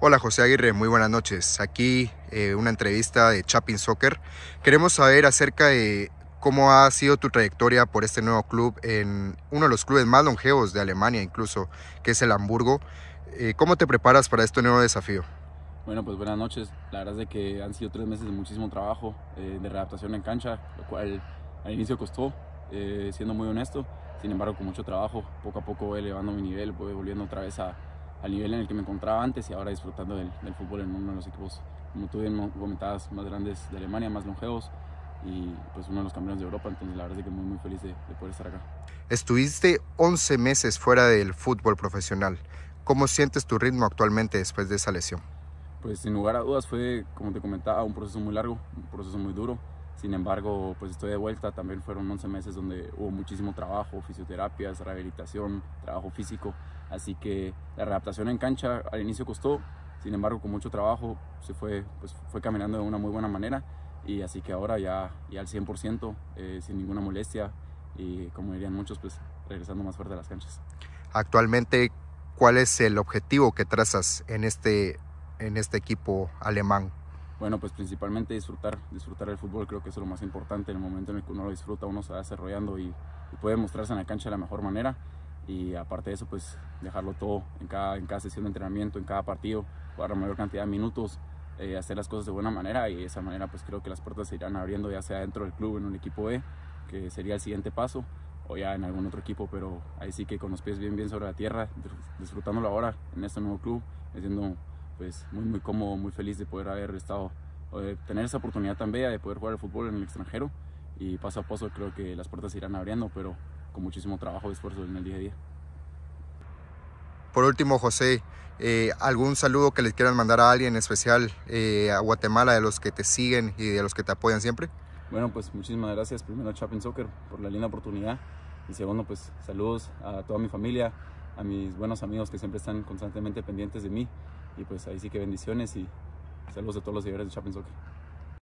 Hola José Aguirre, muy buenas noches. Aquí eh, una entrevista de Chapin Soccer. Queremos saber acerca de cómo ha sido tu trayectoria por este nuevo club en uno de los clubes más longevos de Alemania incluso, que es el Hamburgo. Eh, ¿Cómo te preparas para este nuevo desafío? Bueno, pues buenas noches. La verdad es que han sido tres meses de muchísimo trabajo, eh, de readaptación en cancha, lo cual al inicio costó, siendo muy honesto. Sin embargo, con mucho trabajo, poco a poco voy elevando mi nivel, voy volviendo otra vez a, al nivel en el que me encontraba antes y ahora disfrutando del, fútbol en uno de los equipos, como tú bien comentabas, más grandes de Alemania, más longevos y pues uno de los campeones de Europa, entonces la verdad es que muy muy feliz de, de poder estar acá. Estuviste 11 meses fuera del fútbol profesional. ¿Cómo sientes tu ritmo actualmente después de esa lesión? Pues sin lugar a dudas fue, como te comentaba, un proceso muy largo, un proceso muy duro. Sin embargo, pues estoy de vuelta, también fueron 11 meses donde hubo muchísimo trabajo, fisioterapias, rehabilitación, trabajo físico, así que la adaptación en cancha al inicio costó, sin embargo con mucho trabajo se fue, pues, fue caminando de una muy buena manera y así que ahora ya, ya al 100%, eh, sin ninguna molestia y como dirían muchos, pues regresando más fuerte a las canchas. Actualmente, ¿cuál es el objetivo que trazas en este, en este equipo alemán? bueno, pues principalmente disfrutar, disfrutar el fútbol creo que es lo más importante, en el momento en el que uno lo disfruta, uno se va desarrollando y, puede mostrarse en la cancha de la mejor manera y aparte de eso, pues dejarlo todo en cada, en cada sesión de entrenamiento, en cada partido, jugar la mayor cantidad de minutos, eh, hacer las cosas de buena manera y de esa manera pues creo que las puertas se irán abriendo ya sea dentro del club, en un equipo e que sería el siguiente paso, o ya en algún otro equipo, pero ahí sí que con los pies bien bien sobre la tierra, disfrutándolo ahora en este nuevo club, haciendo pues muy, muy cómodo, muy feliz de poder haber estado, de tener esa oportunidad tan bella de poder jugar al fútbol en el extranjero y paso a paso creo que las puertas se irán abriendo, pero con muchísimo trabajo y esfuerzo en el día a día. Por último, José, eh, algún saludo que les quieran mandar a alguien en especial eh, a Guatemala, de los que te siguen y de los que te apoyan siempre. Bueno, pues muchísimas gracias primero a Chapin Soccer por la linda oportunidad y segundo, pues saludos a toda mi familia, a mis buenos amigos que siempre están constantemente pendientes de mí y pues ahí sí que bendiciones y saludos a todos los seguidores de Chapin Soccer.